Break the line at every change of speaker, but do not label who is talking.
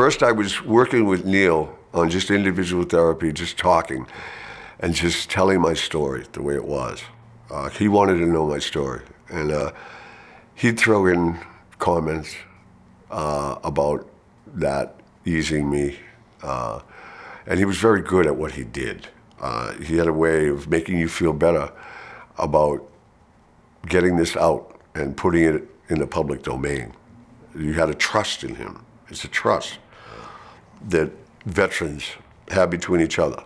first I was working with Neil on just individual therapy, just talking and just telling my story the way it was. Uh, he wanted to know my story. And uh, he'd throw in comments uh, about that easing me. Uh, and he was very good at what he did. Uh, he had a way of making you feel better about getting this out and putting it in the public domain. You had a trust in him. It's a trust that veterans have between each other.